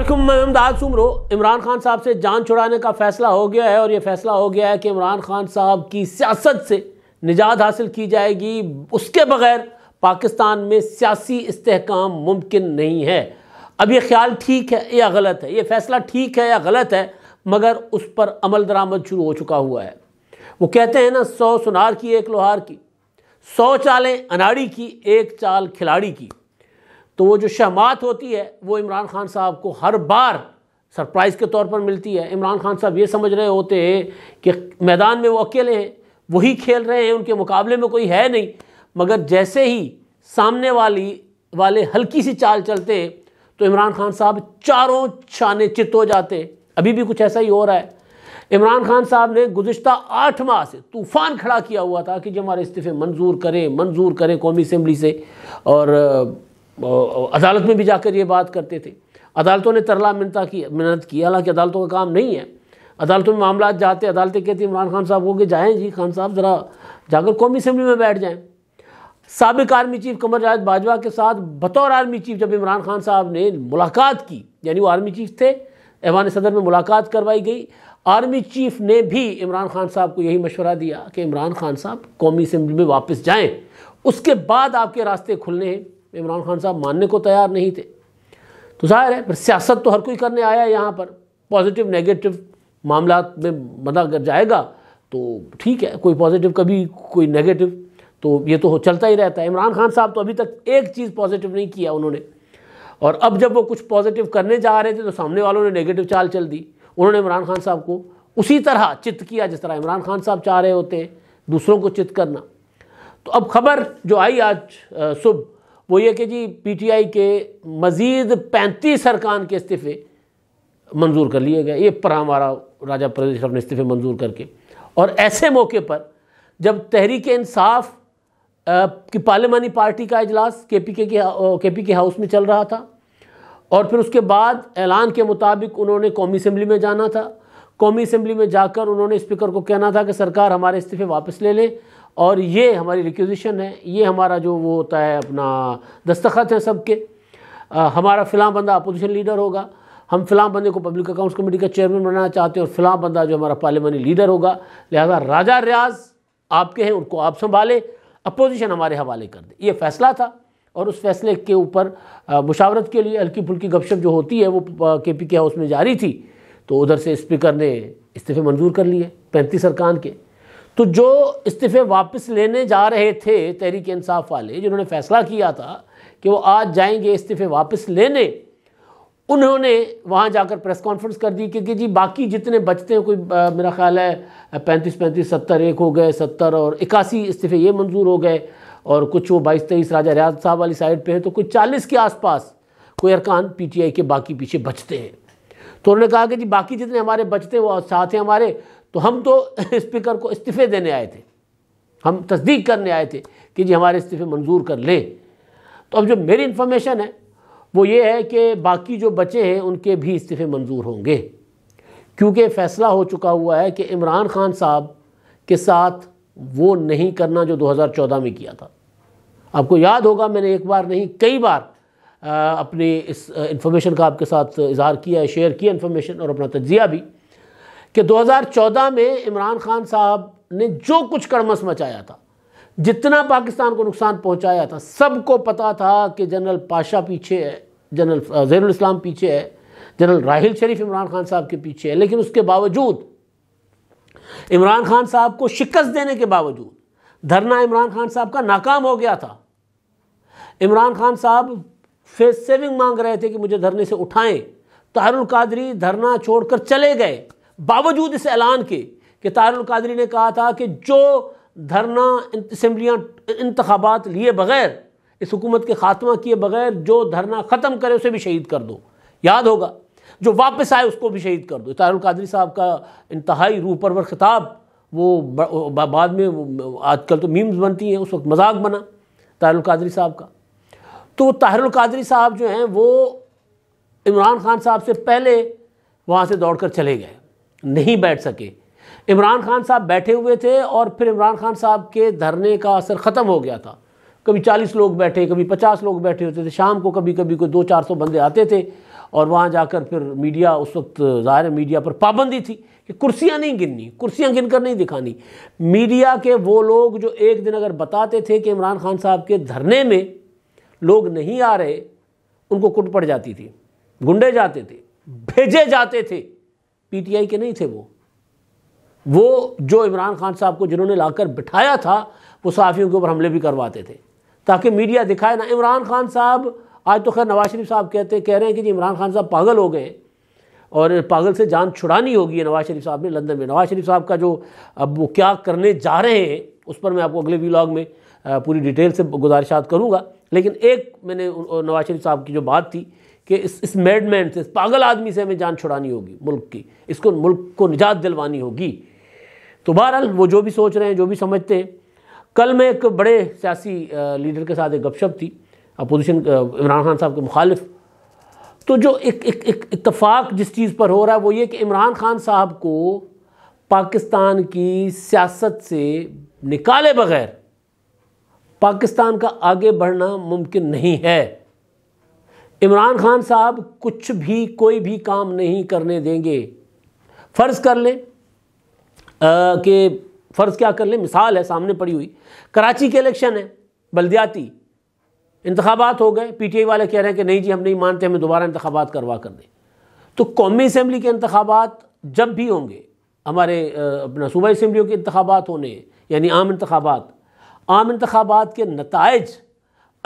अल्लाम मैं अमदाद सुमरो इमरान खान साहब से जान छुड़ाने का फ़ैसला हो गया है और ये फ़ैसला हो गया है कि इमरान खान साहब की सियासत से निजात हासिल की जाएगी उसके बगैर पाकिस्तान में सियासी इसकाम मुमकिन नहीं है अब ये ख्याल ठीक है या गलत है ये फ़ैसला ठीक है या गलत है मगर उस पर अमल दरामद शुरू हो चुका हुआ है वो कहते हैं ना सौ सुनार की एक लोहार की सौ चालें अनाड़ी की एक चाल खिलाड़ी की तो वो जो शहमात होती है वो इमरान खान साहब को हर बार सरप्राइज़ के तौर पर मिलती है इमरान खान साहब ये समझ रहे होते हैं कि मैदान में वो अकेले हैं वही खेल रहे हैं उनके मुकाबले में कोई है नहीं मगर जैसे ही सामने वाली वाले हल्की सी चाल चलते तो इमरान खान साहब चारों छाने चित हो जाते अभी भी कुछ ऐसा ही हो रहा है इमरान खान साहब ने गुज्त आठ माह से तूफ़ान खड़ा किया हुआ था कि जो हमारे इस्तीफ़े मंजूर करें मंजूर करें कौमी असम्बली से और अदालत में भी जाकर ये बात करते थे अदालतों ने तरला मिनता की मिन्नत की हालांकि अदालतों का काम नहीं है अदालतों में मामला जाते अदालतें कहती इमरान खान साहब हो गए जाएँ जी खान साहब ज़रा जाकर कौमी असम्बली में बैठ जाएँ सबक आर्मी चीफ कमर राज बाजवा के साथ बतौर आर्मी चीफ जब इमरान खान साहब ने मुलाकात की यानी वो आर्मी चीफ थे ऐवान सदर में मुलाकात करवाई गई आर्मी चीफ ने भी इमरान खान साहब को यही मशवरा दिया कि इमरान खान साहब कौमी असम्बली में वापस जाएँ उसके बाद आपके रास्ते खुलने हैं इमरान खान साहब मानने को तैयार नहीं थे तो जाहिर है पर सियासत तो हर कोई करने आया है यहाँ पर पॉजिटिव नेगेटिव मामला में बंदा अगर जाएगा तो ठीक है कोई पॉजिटिव कभी कोई नेगेटिव तो ये तो चलता ही रहता है इमरान खान साहब तो अभी तक एक चीज़ पॉजिटिव नहीं किया उन्होंने और अब जब वो कुछ पॉजिटिव करने जा रहे थे तो सामने वालों ने नेगेटिव चाल चल दी उन्होंने इमरान खान साहब को उसी तरह चित्त किया जिस तरह इमरान खान साहब चाह रहे होते हैं दूसरों को चित्त करना तो अब खबर जो आई आज सुबह वो ये कि जी पीटीआई के मज़ीद पैंतीस अरकान के इस्तीफ़े मंजूर कर लिए गए ये पर हमारा राजा प्रदेश ने इस्तीफ़े मंजूर करके और ऐसे मौके पर जब तहरीक इंसाफ की पार्लियामानी पार्टी का अजलास के पी के के पी के हाउस में चल रहा था और फिर उसके बाद ऐलान के मुताबिक उन्होंने कौमी असम्बली में जाना था कौमी असम्बली में जाकर उन्होंने स्पीकर को कहना था कि सरकार हमारे इस्तीफ़े वापस ले लें और ये हमारी रिक्विजिशन है ये हमारा जो वो होता है अपना दस्तखत है सबके हमारा फ़िलहाल बंदा अपोजिशन लीडर होगा हम फिलहाल बंदे को पब्लिक अकाउंट्स कमेटी का चेयरमैन बनाना चाहते हैं और फिलहाल बंदा जो हमारा पार्लियामानी लीडर होगा लिहाजा राजा रियाज आपके हैं उनको आप संभालें अपोजिशन हमारे हवाले कर दें ये फैसला था और उस फैसले के ऊपर मुशावरत के लिए हल्की फुल्की गपशप जो होती है वो के पी के हाउस में जारी थी तो उधर से स्पीकर ने इस्तीफे मंजूर कर लिए पैंतीस अरकान के तो जो इस्तीफे वापस लेने जा रहे थे तहरीक इंसाफ वाले जिन्होंने फैसला किया था कि वो आज जाएंगे इस्तीफे वापस लेने उन्होंने वहाँ जाकर प्रेस कॉन्फ्रेंस कर दी क्योंकि जी बाकी जितने बचते हैं कोई आ, मेरा ख्याल है पैंतीस पैंतीस सत्तर एक हो गए सत्तर और इक्यासी इस्तीफे ये मंजूर हो गए और कुछ वो बाईस तेईस राजा रियाज साहब वाली साइड पे हैं तो कुछ चालीस के आसपास कोई अरकान पीटीआई के बाकी पीछे बचते हैं तो उन्होंने कहा कि जी बाकी जितने हमारे बचते हैं वो साथ हैं हमारे तो हम तो स्पीकर को इस्तीफे देने आए थे हम तस्दीक करने आए थे कि जी हमारे इस्तीफे मंजूर कर लें तो अब जो मेरी इन्फॉर्मेशन है वो ये है कि बाकी जो बचे हैं उनके भी इस्तीफे मंजूर होंगे क्योंकि फैसला हो चुका हुआ है कि इमरान खान साहब के साथ वो नहीं करना जो 2014 में किया था आपको याद होगा मैंने एक बार नहीं कई बार अपनी इस इन्फॉर्मेशन का आपके साथ इजहार किया है शेयर किया इन्फॉर्मेशन और अपना तजिया भी कि 2014 में इमरान खान साहब ने जो कुछ कड़मस मचाया था जितना पाकिस्तान को नुकसान पहुंचाया था सबको पता था कि जनरल पाशा पीछे है जनरल जैरुल इस्लाम पीछे है जनरल राहिल शरीफ इमरान खान साहब के पीछे है लेकिन उसके बावजूद इमरान खान साहब को शिकस्त देने के बावजूद धरना इमरान खान साहब का नाकाम हो गया था इमरान खान साहब फेस सेविंग मांग रहे थे कि मुझे धरने से उठाएं तो अरुण कादरी धरना छोड़कर चले गए बावजूद इस ऐलान के कि तारुलकादरी ने कहा था कि जो धरना इसम्बलियाँ इंतबात लिए बगैर इस हुकूमत के खात्मा किए बगैर जो धरना ख़त्म करे उसे भी शहीद कर दो याद होगा जो वापस आए उसको भी शहीद कर दो तारुलकादरी साहब का इंतहाई रू परवर खिताब वो बाद में आजकल तो मीम्स बनती हैं उस वक्त मजाक बना तारुलकादरी साहब का तो तारुलकादरी साहब जो हैं वो इमरान खान साहब से पहले वहाँ से दौड़ कर चले गए नहीं बैठ सके इमरान खान साहब बैठे हुए थे और फिर इमरान खान साहब के धरने का असर ख़त्म हो गया था कभी चालीस लोग बैठे कभी पचास लोग बैठे होते थे शाम को कभी कभी कोई दो चार सौ बंदे आते थे और वहाँ जाकर फिर मीडिया उस वक्त ज़ाहिर मीडिया पर पाबंदी थी कि कुर्सियाँ नहीं गिननी कुर्सियाँ गिनकर नहीं दिखानी मीडिया के वो लोग जो एक दिन अगर बताते थे कि इमरान खान साहब के धरने में लोग नहीं आ रहे उनको कुट पड़ जाती थी गुंडे जाते थे भेजे जाते थे पीटीआई के नहीं थे वो वो जो इमरान खान साहब को जिन्होंने लाकर बिठाया था वो सहाफ़ियों के ऊपर हमले भी करवाते थे ताकि मीडिया दिखाए ना इमरान खान साहब आज तो खैर नवाज शरीफ साहब कहते कह रहे हैं कि जी इमरान खान साहब पागल हो गए और पागल से जान छुड़ानी होगी नवाज शरीफ साहब ने लंदन में नवाज शरीफ साहब का जो अब वो क्या करने जा रहे हैं उस पर मैं आपको अगले व्लाग में पूरी डिटेल से गुजारिशात करूँगा लेकिन एक मैंने नवाज शरीफ साहब की जो बात थी कि इस इस मेडमैन से इस पागल आदमी से हमें जान छुड़ानी होगी मुल्क की इसको मुल्क को निजात दिलवानी होगी तो बहरहाल वो जो भी सोच रहे हैं जो भी समझते हैं कल मैं एक बड़े सियासी लीडर के साथ एक गपशप थी अपोजिशन इमरान खान साहब के मुखालिफ तो जो एक एक एक इतफाक़ जिस चीज़ पर हो रहा है वो ये कि इमरान खान साहब को पाकिस्तान की सियासत से निकाले बगैर पाकिस्तान का आगे बढ़ना मुमकिन नहीं है इमरान खान साहब कुछ भी कोई भी काम नहीं करने देंगे फ़र्ज़ कर लें कि फ़र्ज़ क्या कर लें मिसाल है सामने पड़ी हुई कराची के इलेक्शन है बल्दियाती इंतबात हो गए पीटीआई वाले कह रहे हैं कि नहीं जी हम नहीं मानते हमें दोबारा इंतबात करवा कर दें तो कौमी असम्बली के इंतबात जब भी होंगे हमारे अपना सूबा असम्बलियों के इंतबात होने यानी आम इंतबात आम इंतबात के नतज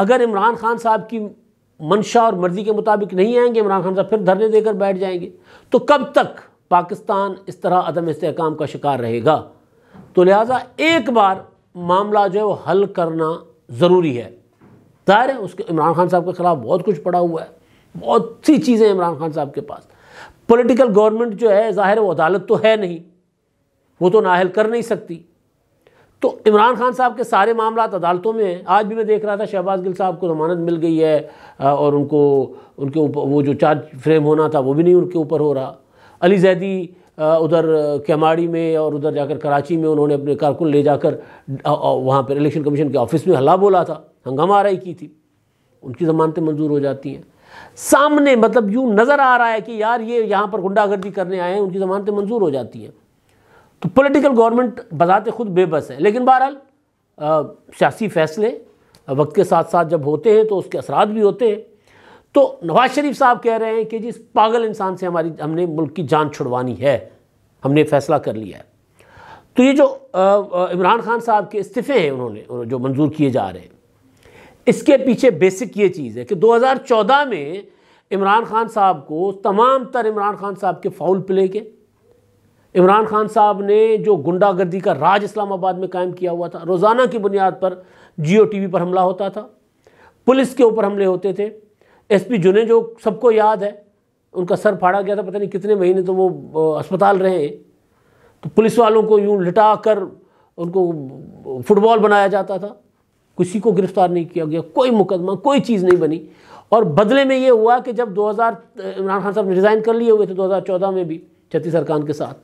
अगर इमरान खान साहब की मंशा और मर्जी के मुताबिक नहीं आएंगे इमरान खान साहब फिर धरने देकर बैठ जाएंगे तो कब तक पाकिस्तान इस तरह अदम इसकाम का शिकार रहेगा तो लिहाजा एक बार मामला जो है वो हल करना ज़रूरी है ज़ाहिर है उसके इमरान खान साहब के ख़िलाफ़ बहुत कुछ पड़ा हुआ है बहुत सी चीज़ें इमरान खान साहब के पास पॉलिटिकल गवर्नमेंट जो है ज़ाहिर वो अदालत तो है नहीं वो तो नाहल कर नहीं सकती तो इमरान खान साहब के सारे मामला अदालतों में हैं आज भी मैं देख रहा था शहबाज गिल साहब को जमानत मिल गई है और उनको उनके ऊपर वो जो चार्ज फ्रेम होना था वो भी नहीं उनके ऊपर हो रहा अली जैदी उधर कैमाड़ी में और उधर जाकर कराची में उन्होंने अपने कारकुन ले जाकर वहाँ पर इलेक्शन कमीशन के ऑफिस में हल्ला बोला था हंगामा आराई की थी उनकी ज़मानतें मंजूर हो जाती हैं सामने मतलब यूँ नज़र आ रहा है कि यार ये यहाँ पर गुंडागर्दी करने आए हैं उनकी ज़मानतें मंजूर हो जाती हैं तो पॉलिटिकल गवर्नमेंट बजाते खुद बेबस है लेकिन बहरहाल सियासी फैसले वक्त के साथ साथ जब होते हैं तो उसके असरात भी होते हैं तो नवाज शरीफ साहब कह रहे हैं कि जी इस पागल इंसान से हमारी हमने मुल्क की जान छुड़वानी है हमने फैसला कर लिया है तो ये जो इमरान खान साहब के इस्तीफ़े हैं उन्होंने जो मंजूर किए जा रहे हैं इसके पीछे बेसिक ये चीज़ है कि 2014 में इमरान खान साहब को तमाम तर इमरान खान साहब के फाउल प्ले के इमरान खान साहब ने जो गुंडागर्दी का राज इस्लामाबाद में कायम किया हुआ था रोज़ाना की बुनियाद पर जियो टी पर हमला होता था पुलिस के ऊपर हमले होते थे एसपी जुने जो सबको याद है उनका सर फाड़ा गया था पता नहीं कितने महीने तो वो अस्पताल रहे तो पुलिस वालों को यूँ लिटा कर उनको फुटबॉल बनाया जाता था किसी को गिरफ्तार नहीं किया गया कोई मुकदमा कोई चीज़ नहीं बनी और बदले में ये हुआ कि जब 2000 इमरान खान साहब ने रिज़ाइन कर लिए हुए थे 2014 में भी छत्तीस खान के साथ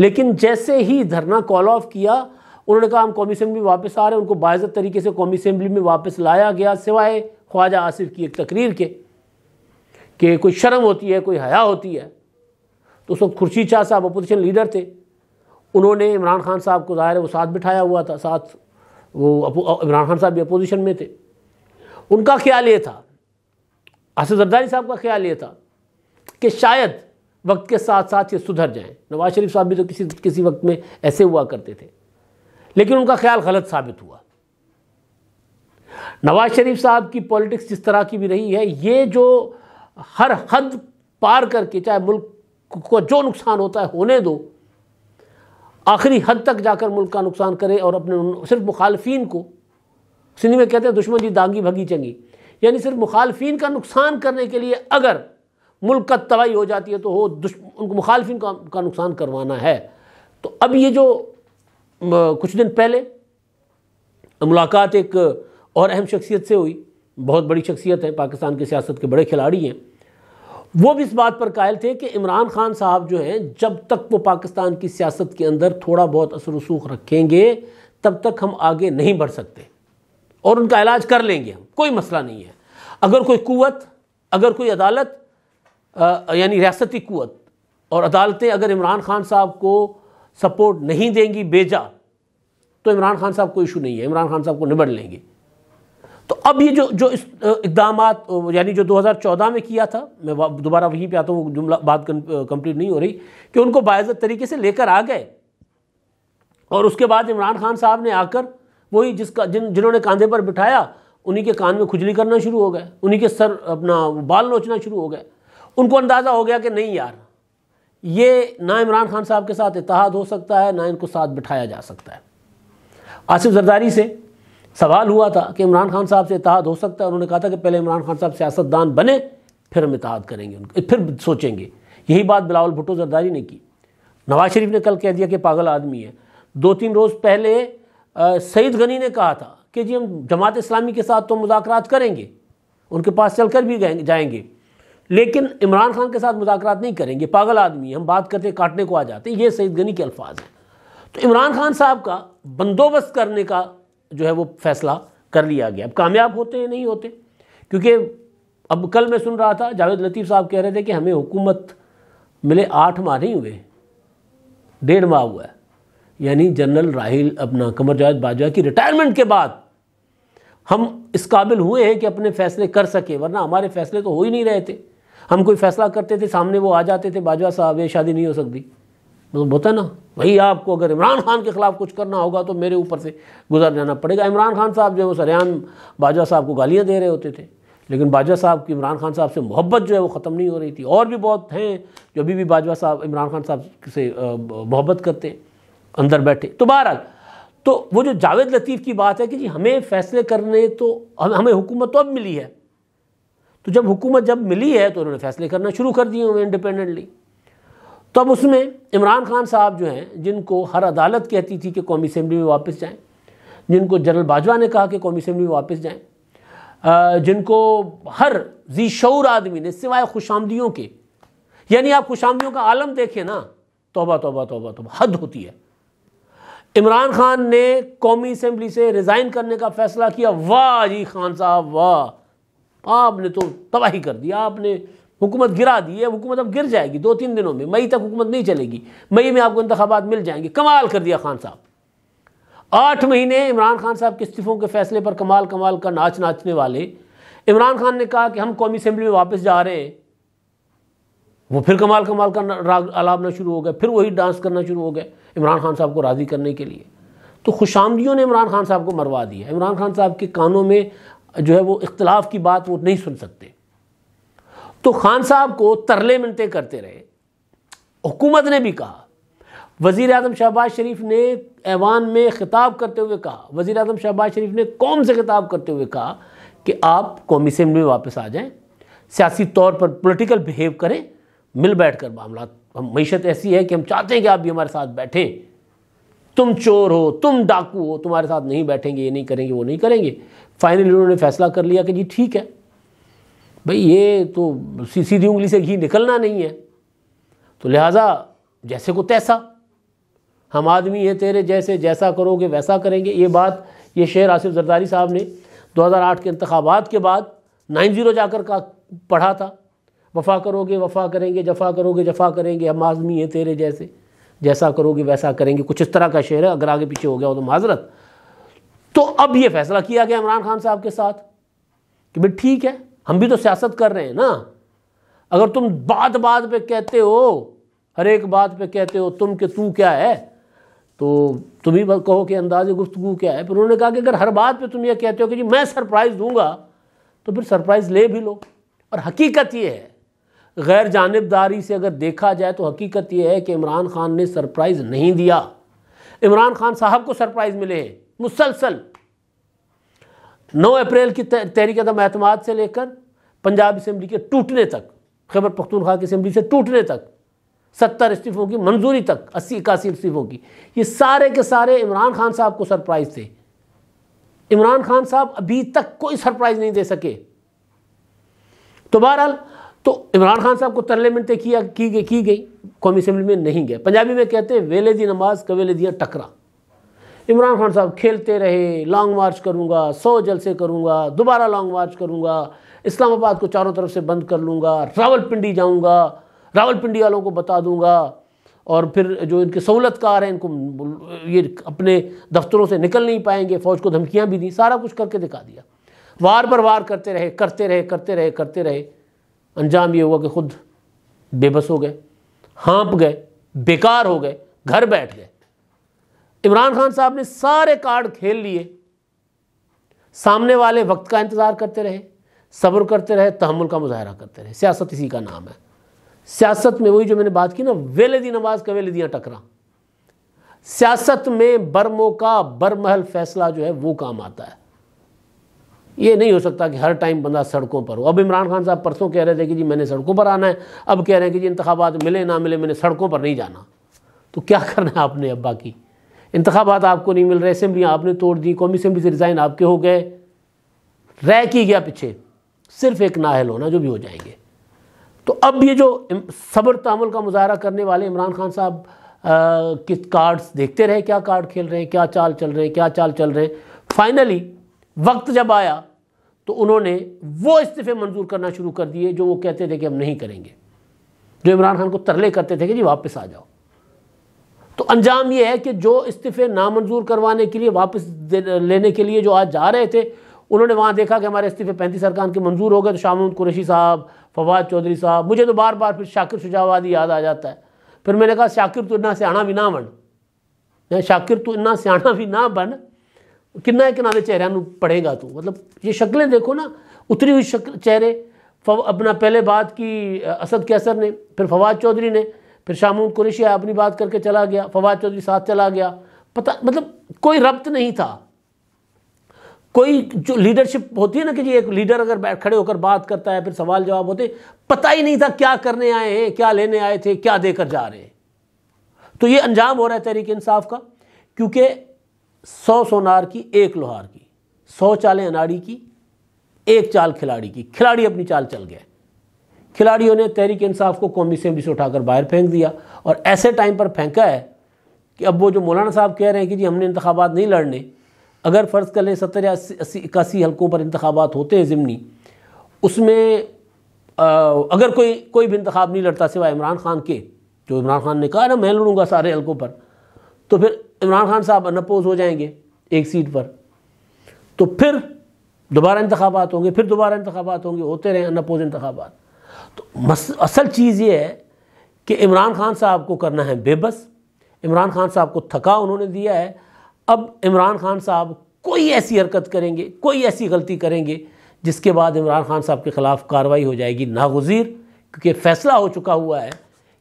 लेकिन जैसे ही धरना कॉल ऑफ किया उन्होंने कहा हम कौमी असम्बली में वापस आ रहे हैं उनको बाज़त तरीके से कौमी असम्बली में वापस लाया गया सिवाए ख्वाजा आसिफ की एक तकरीर के कि कोई शर्म होती है कोई हया होती है तो उस वक्त खुर्शीद शाह साहब अपोजिशन लीडर थे उन्होंने इमरान खान साहब को ज़ाहिर है वो साथ बिठाया हुआ था साथ वो इमरान खान साहब भी अपोजिशन में थे उनका ख्याल ये था आसिफ जरदारी साहब का ख्याल ये था कि शायद वक्त के साथ साथ ये सुधर जाएं नवाज शरीफ साहब भी तो किसी किसी वक्त में ऐसे हुआ करते थे लेकिन उनका ख्याल गलत साबित हुआ नवाज शरीफ साहब की पॉलिटिक्स जिस तरह की भी रही है ये जो हर हद पार करके चाहे मुल्क को जो नुकसान होता है होने दो आखिरी हद तक जाकर मुल्क का नुकसान करे और अपने सिर्फ मुखालफी को सिंधी में कहते हैं दुश्मन जी दांगी भगी चंगी यानी सिर्फ मुखालफी का नुकसान करने के लिए अगर मुल्क का तबाही हो जाती है तो हो उनको मुखालफिन का, का नुकसान करवाना है तो अब ये जो कुछ दिन पहले मुलाकात एक और अहम शख्सियत से हुई बहुत बड़ी शख्सियत है पाकिस्तान की सियासत के बड़े खिलाड़ी हैं वो भी इस बात पर कायल थे कि इमरान खान साहब जो हैं जब तक वो पाकिस्तान की सियासत के अंदर थोड़ा बहुत असर रसूख रखेंगे तब तक हम आगे नहीं बढ़ सकते और उनका इलाज कर लेंगे हम कोई मसला नहीं है अगर कोई कुत अगर कोई अदालत यानी रियासती कुत और अदालतें अगर इमरान खान साहब को सपोर्ट नहीं देंगी बेजा तो इमरान खान साहब को इशू नहीं है इमरान खान साहब को निबड़ लेंगे तो अब ये जो जो इस इकदाम यानी जो 2014 में किया था मैं दोबारा वहीं पे आता हूँ वो जुमला बात कंप्लीट नहीं हो रही कि उनको बाज़त तरीके से लेकर आ गए और उसके बाद इमरान खान साहब ने आकर वही जिसका जिन जिन्होंने कंधे पर बिठाया उन्हीं के कान में खुजली करना शुरू हो गए उन्हीं के सर अपना बाल नोचना शुरू हो गए उनको अंदाज़ा हो गया कि नहीं यार ये ना इमरान खान साहब के साथ इतिहाद हो सकता है ना इनको साथ बिठाया जा सकता है आसिफ जरदारी से सवाल हुआ था कि इमरान खान साहब से इतिहाद हो सकता है उन्होंने कहा था कि पहले इमरान खान साहब सियासतदान बने फिर हम इतिहाद करेंगे उनको फिर सोचेंगे यही बात बिलावल भुट्टो जरदारी ने की नवाज शरीफ ने कल कह दिया कि पागल आदमी है दो तीन रोज़ पहले सईद गनी ने कहा था कि जी हम जमात इस्लामी के साथ तो मुजाकर करेंगे उनके पास चल कर भी जाएंगे लेकिन इमरान खान के साथ मुजाकर नहीं करेंगे पागल आदमी हम बात करते काटने को आ जाते ये सईद गनी के अल्फाज हैं तो इमरान खान साहब का बंदोबस्त करने का जो है वो फैसला कर लिया गया अब कामयाब होते हैं नहीं होते क्योंकि अब कल मैं सुन रहा था जावेद लतीफ़ साहब कह रहे थे कि हमें हुकूमत मिले आठ माह नहीं हुए डेढ़ माह हुआ है यानी जनरल राहिल अपना कमर जावेद बाजवा की रिटायरमेंट के बाद हम इस काबिल हुए हैं कि अपने फैसले कर सकें वरना हमारे फैसले तो हो ही नहीं रहे थे हम कोई फैसला करते थे सामने वो आ जाते थे बाजवा साहब ये शादी नहीं हो सकती मतलब होता ना वही आपको अगर इमरान खान के खिलाफ कुछ करना होगा तो मेरे ऊपर से गुजर जाना पड़ेगा इमरान खान साहब जो है वो सरेआम बाजवा साहब को गालियाँ दे रहे होते थे लेकिन बाजवा साहब की इमरान खान साहब से मोहब्बत जो है वो ख़त्म नहीं हो रही थी और भी बहुत हैं जो अभी भी बाजवा साहब इमरान खान साहब से मोहब्बत करते हैं अंदर बैठे तो बहरहाल तो वो जो जावेद लतीफ़ की बात है कि जी हमें फैसले करने तो हमें हुकूमत तो अब मिली है तो जब हुकूमत जब मिली है तो उन्होंने फैसले करना शुरू कर दिए हुए इंडिपेंडेंटली तो अब उसमें इमरान खान साहब जो हैं जिनको हर अदालत कहती थी कि कौमी असम्बली में वापस जाएं जिनको जनरल बाजवा ने कहा कि कौमी असम्बली में वापस जाएं जिनको हर जी शौर आदमी ने सिवाय खुशामदियों के यानी आप खुशामदियों का आलम देखें ना तोबा तोबा तोबा तोबा हद होती है इमरान खान ने कौमी असम्बली से रिज़ाइन करने का फैसला किया वाह जी खान साहब वाह आपने तो तबाही कर दिया आपने हुकूमत गिरा दी है हुकूमत अब गिर जाएगी दो तीन दिनों में मई तक हुकूमत नहीं चलेगी मई में आपको इंतबात मिल जाएंगे कमाल कर दिया खान साहब आठ महीने इमरान खान साहब के इस्तीफ़ों के फैसले पर कमाल कमाल का नाच नाचने वाले इमरान खान ने कहा कि हम कौमी असम्बली में वापस जा रहे हैं वो फिर कमाल कमाल का राग अलापना शुरू हो गया फिर वही डांस करना शुरू हो गया इमरान खान साहब को राज़ी करने के लिए तो खुशामदियों ने इमरान खान साहब को मरवा दिया इमरान खान साहब के कानों में जो है वो इख्तलाफ की बात वो नहीं सुन सकते तो खान साहब को तरले मिनते करते रहे हुकूमत ने भी कहा वज़ी अजम शहबाज शरीफ ने ऐवान में ख़िताब करते हुए कहा वज़ी अजम शहबाज शरीफ ने कौम से ख़िताब करते हुए कहा कि आप कौमी असम्बली में वापस आ जाएँ सियासी तौर पर पोलिटिकल बिहेव करें मिल बैठ कर मामला हम मीशत ऐसी है कि हम चाहते हैं कि आप भी हमारे साथ बैठें तुम चोर हो तुम डाकू हो तुम्हारे साथ नहीं बैठेंगे ये नहीं करेंगे वो नहीं करेंगे फाइनली उन्होंने फैसला कर लिया कि जी ठीक है भाई ये तो सीधी उंगली से घी निकलना नहीं है तो लिहाजा जैसे को तैसा हम आदमी हैं तेरे जैसे जैसा करोगे वैसा करेंगे ये बात ये शेर आसिफ जरदारी साहब ने 2008 के इंतबात के बाद नाइन ज़ीरो जाकर का पढ़ा था वफा करोगे वफा करेंगे जफा करोगे जफा करेंगे हम आदमी हैं तेरे जैसे जैसा करोगे वैसा करेंगे कुछ इस तरह का शेर है अगर आगे पीछे हो गया हो तो माजरत तो अब ये फैसला किया गया इमरान खान साहब के साथ कि भाई ठीक है हम भी तो सियासत कर रहे हैं ना अगर तुम बात बात पे कहते हो हर एक बात पे कहते हो तुम के तू क्या है तो तुम ही कहो कि अंदाज गुफ्तु क्या है फिर उन्होंने कहा कि अगर हर बात पे तुम ये कहते हो कि जी मैं सरप्राइज़ दूंगा तो फिर सरप्राइज़ ले भी लो और हकीकत ये है गैर जानबदारी से अगर देखा जाए तो हकीकत यह है कि इमरान खान ने सरप्राइज़ नहीं दिया इमरान खान साहब को सरप्राइज़ मिले हैं मुसलसल नौ अप्रैल की तहरीक आदम एतम से लेकर पंजाब असम्बली के टूटने तक खैबर पख्तूनखा की असम्बली से टूटने तक सत्तर इस्तीफ़ों की मंजूरी तक अस्सी इक्यासी इस्तीफ़ों की ये सारे के सारे इमरान खान साहब को सरप्राइज़ थे इमरान खान साहब अभी तक कोई सरप्राइज़ नहीं दे सके तो बहरहाल तो इमरान खान साहब को तरले मिनटें किया की गई की गई कौमी असम्बली में नहीं गए पंजाबी में कहते हैं वेले दी नमाज कवेले दिया टकरा इमरान खान साहब खेलते रहे लॉन्ग मार्च करूँगा सौ जलसे करूँगा दोबारा लॉन्ग मार्च करूँगा इस्लामाबाद को चारों तरफ से बंद कर लूँगा रावलपिंडी जाऊँगा रावलपिंडी वालों को बता दूँगा और फिर जो इनके सहूलतकार हैं इनको ये अपने दफ्तरों से निकल नहीं पाएंगे फ़ौज को धमकियाँ भी दी सारा कुछ करके दिखा दिया वार पर वार करते रहे करते रहे करते रहे करते रहे अंजाम ये हुआ कि खुद बेबस हो गए हाँप गए बेकार हो गए घर बैठ गए इमरान खान साहब ने सारे कार्ड खेल लिए सामने वाले वक्त का इंतज़ार करते रहे सब्र करते रहे तहमुल का मुजाहरा करते रहे सियासत इसी का नाम है सियासत में वही जो मैंने बात की ना वेले दी नमाज का वेले दियाँ टकरा सियासत में बरमो का बरमहल फैसला जो है वो काम आता है ये नहीं हो सकता कि हर टाइम बंदा सड़कों पर हो अब इमरान खान साहब परसों कह रहे थे कि जी मैंने सड़कों पर आना है अब कह रहे हैं कि जी इंतबात मिले ना मिले मैंने सड़कों पर नहीं जाना तो क्या करना है आपने अब्बा की इंतबात आपको नहीं मिल रहे असम्बलियाँ आपने तोड़ दी कौमी असम्बली से रिज़ाइन आपके हो गए रह की गया पीछे सिर्फ एक नाहल होना जो भी हो जाएंगे तो अब ये जो सब्र तमल का मुजाहरा करने वाले इमरान खान साहब किस कार्ड्स देखते रहे क्या कार्ड खेल रहे हैं क्या चाल चल रहे हैं क्या चाल चल रहे हैं फाइनली वक्त जब आया तो उन्होंने वो इस्तीफे मंजूर करना शुरू कर दिए जो वो कहते थे कि हम नहीं करेंगे जो इमरान खान को तरले करते थे कि जी वापस आ जाओ तो अंजाम यह है कि जो इस्तीफे नामंजूर करवाने के लिए वापस लेने के लिए जो आज जा रहे थे उन्होंने वहाँ देखा कि हमारे इस्तीफे पैंतीस सरकार के मंजूर हो गए तो शामुद कुरैशी साहब फवाद चौधरी साहब मुझे तो बार बार फिर शाकिर शुजावादी याद आ जाता है फिर मैंने कहा शाकिर तो इन्ना सियाणा भी ना बन शाकिर तो इन्ना सियाणा भी ना बन ਕਿੰਨਾ किनारे ਦੇ ਚਿਹਰਿਆਂ ਨੂੰ मतलब ये शक्लें देखो ना उतरी हुई शक्ल चेहरे अपना पहले बात की असद कैसर ने फिर फवाद चौधरी ने फिर शामून कुरेशी अपनी बात करके चला गया फवाद चौधरी साथ चला गया पता मतलब कोई रब्त नहीं था कोई जो लीडरशिप होती है ना कि जी एक लीडर अगर बैठ खड़े होकर बात करता है फिर सवाल जवाब होते पता ही नहीं था क्या करने आए हैं क्या लेने आए थे क्या देकर जा रहे हैं तो ये अंजाम हो रहा है तहरीक इंसाफ का क्योंकि सौ सोनार की एक लोहार की सौ चालें अनाड़ी की एक चाल खिलाड़ी की खिलाड़ी अपनी चाल चल गए खिलाड़ियों ने तहरीक इंसाफ को कौमी असम्बली से उठाकर बाहर फेंक दिया और ऐसे टाइम पर फेंका है कि अब वो जो मौलाना साहब कह रहे हैं कि जी हमने इंतबात नहीं लड़ने अगर फ़र्ज़ कर लें सत्तर या अस्सी अस्सी इक्यासी हल्कों पर इंतबात होते हैं ज़िमनी उसमें आ, अगर कोई कोई भी इंतखब नहीं लड़ता सिवा इमरान खान के जो इमरान खान ने कहा ना मैं लड़ूंगा सारे हल्कों पर तो फिर इमरान खान साहब अनपोज हो जाएंगे एक सीट पर तो फिर दोबारा इंतबात होंगे फिर दोबारा इंतबात होंगे होते रहें अनपोज इंतबात तो असल चीज़ ये है कि इमरान खान साहब को करना है बेबस इमरान खान साहब को थका उन्होंने दिया है अब इमरान खान साहब कोई ऐसी हरकत करेंगे कोई ऐसी गलती करेंगे जिसके बाद इमरान खान साहब के ख़िलाफ़ कार्रवाई हो जाएगी नागजीर क्योंकि फ़ैसला हो चुका हुआ है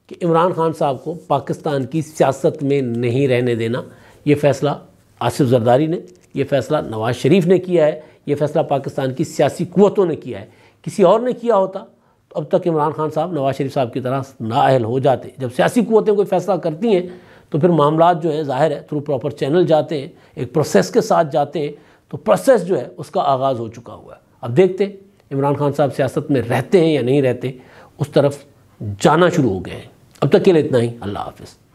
कि इमरान खान साहब को पाकिस्तान की सियासत में नहीं रहने देना ये फ़ैसला आसिफ जरदारी ने यह फ़ैसला नवाज शरीफ ने किया है ये फ़ैसला पाकिस्तान की सियासी क़वतों ने किया है किसी और ने किया होता तो अब तक इमरान खान साहब नवाज शरीफ साहब की तरह नाअहल हो जाते जब सियासी क़वतें कोई फ़ैसला करती हैं तो फिर मामला जो है ज़ाहिर है थ्रू प्रॉपर चैनल जाते हैं एक प्रोसेस के साथ जाते हैं तो प्रोसेस जो है उसका आगाज़ हो चुका हुआ है अब देखते हैं इमरान खान साहब सियासत में रहते हैं या नहीं रहते उस तरफ जाना शुरू हो गए हैं अब तक के लिए इतना ही अल्लाह हाफिज़